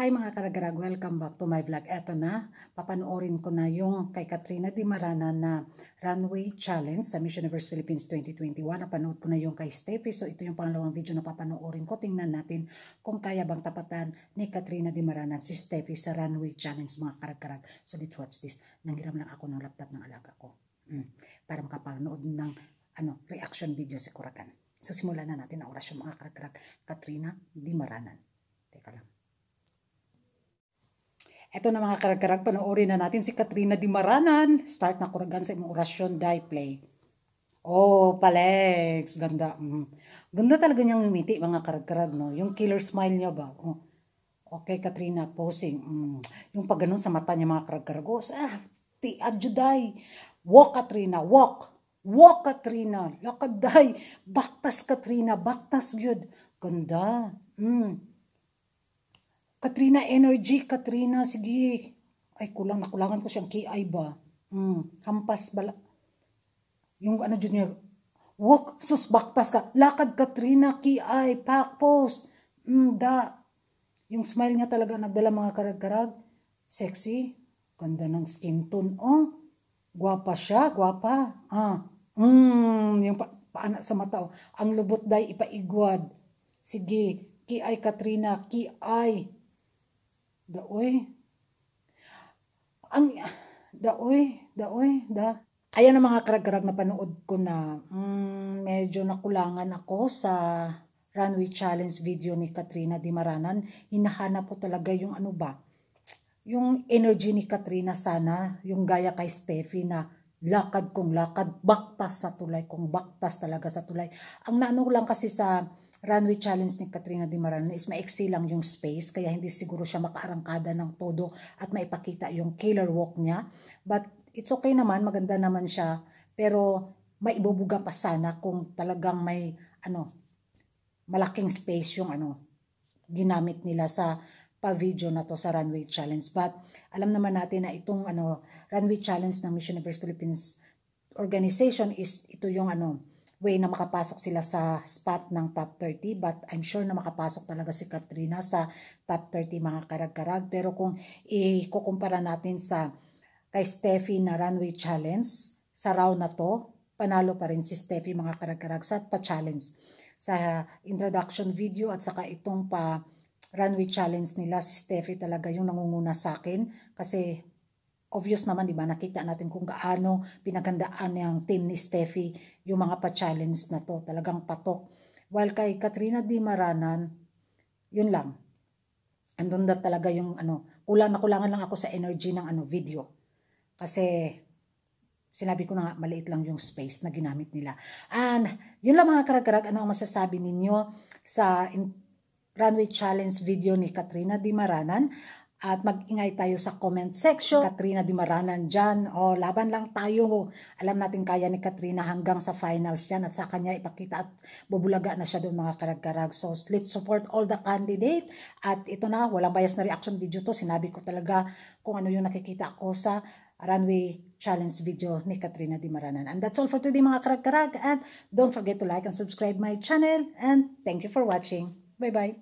Hi mga karagarag, welcome back to my vlog. Eto na, papanoorin ko na yung kay Katrina Dimarana na Runway Challenge sa Miss Universe Philippines 2021. Napanood ko na yung kay Steffi. So ito yung pangalawang video na papanoorin ko. Tingnan natin kung kaya bang tapatan ni Katrina Dimarana si Steffi sa Runway Challenge mga karagarag. So let's watch this. Nanghiram lang ako ng laptop ng alaga ko. Mm. Para makapanood ng ano, reaction video si Kurakan. So simulan na natin ang orasyon mga karagarag. Katrina Dimarana. Teka lang. Ito na mga karag panoorin na natin si Katrina Dimaranan. Start na kuragan sa imong orasyon, die play. Oh, Palex, ganda. Mm. Ganda talaga niyang umiti, mga karag no? Yung killer smile niya ba? Oh. Okay, Katrina, posing. Mm. Yung pag sa mata niya, mga karag-karag. Oh, ah, ti adjuday. Walk, Katrina, walk. Walk, Katrina. Lakaday. Baktas, Katrina. Baktas, good. Ganda. Mm. Katrina Energy, Katrina, sige. Ay, kulang, nakulangan ko siyang KI ba? Hmm, hampas bala. Yung ano dyan niya, walk, sus, baktas ka. Lakad, Katrina, KI, pack post. Hmm, da. Yung smile niya talaga, nagdala mga karag-karag. Sexy, ganda ng skin tone, oh. Gwapa siya, gwapa. Ah, hmm, yung pa paana sa mata, oh. Ang lubot dahi, ipaigwad. Sige, KI, Katrina, KI. Daoy. Ang, daoy, daoy, da. Ayan ang mga karag-karag na panood ko na mm, medyo nakulangan ako sa runway challenge video ni Katrina Dimaranan. Hinahanap ko talaga yung ano ba, yung energy ni Katrina sana, yung gaya kay Steffi na lakad kong lakad, baktas sa tulay kong baktas talaga sa tulay. Ang naano lang kasi sa runway challenge ni Katrina Dimarana is maiksi lang yung space kaya hindi siguro siya makaarangkada ng todo at maipakita yung killer walk niya. But it's okay naman, maganda naman siya. Pero maibubuga pa sana kung talagang may ano malaking space yung ano ginamit nila sa pa-video na to sa runway challenge. But alam naman natin na itong ano, runway challenge ng Mission Universe Philippines organization is ito yung ano, way na makapasok sila sa spot ng top 30 but I'm sure na makapasok talaga si Katrina sa top 30 mga karag-karag pero kung ikukumpara natin sa kay Steffi na runway challenge sa round na to panalo pa rin si Steffi mga karag-karag sa pa-challenge sa introduction video at saka itong pa runway challenge nila, si Steffi talaga yung nangunguna sa akin kasi obvious naman, di ba, nakita natin kung gaano pinagandaan ng team ni Steffi yung mga pa-challenge na to, talagang patok. While kay Katrina Di Maranan, yun lang. Andun na talaga yung ano, kulang na kulangan lang ako sa energy ng ano video. Kasi sinabi ko na nga, maliit lang yung space na ginamit nila. And yun lang mga karag ano ang masasabi ninyo sa runway challenge video ni Katrina Dimaranan at mag-ingay tayo sa comment section. Katrina Dimaranan dyan. O, laban lang tayo. Alam natin kaya ni Katrina hanggang sa finals yan at sa kanya ipakita at bubulaga na siya doon mga karag-karag. So, let's support all the candidate. At ito na, walang bias na reaction video to. Sinabi ko talaga kung ano yung nakikita ko sa runway challenge video ni Katrina Dimaranan. And that's all for today mga karag-karag. And don't forget to like and subscribe my channel. And thank you for watching. 拜拜。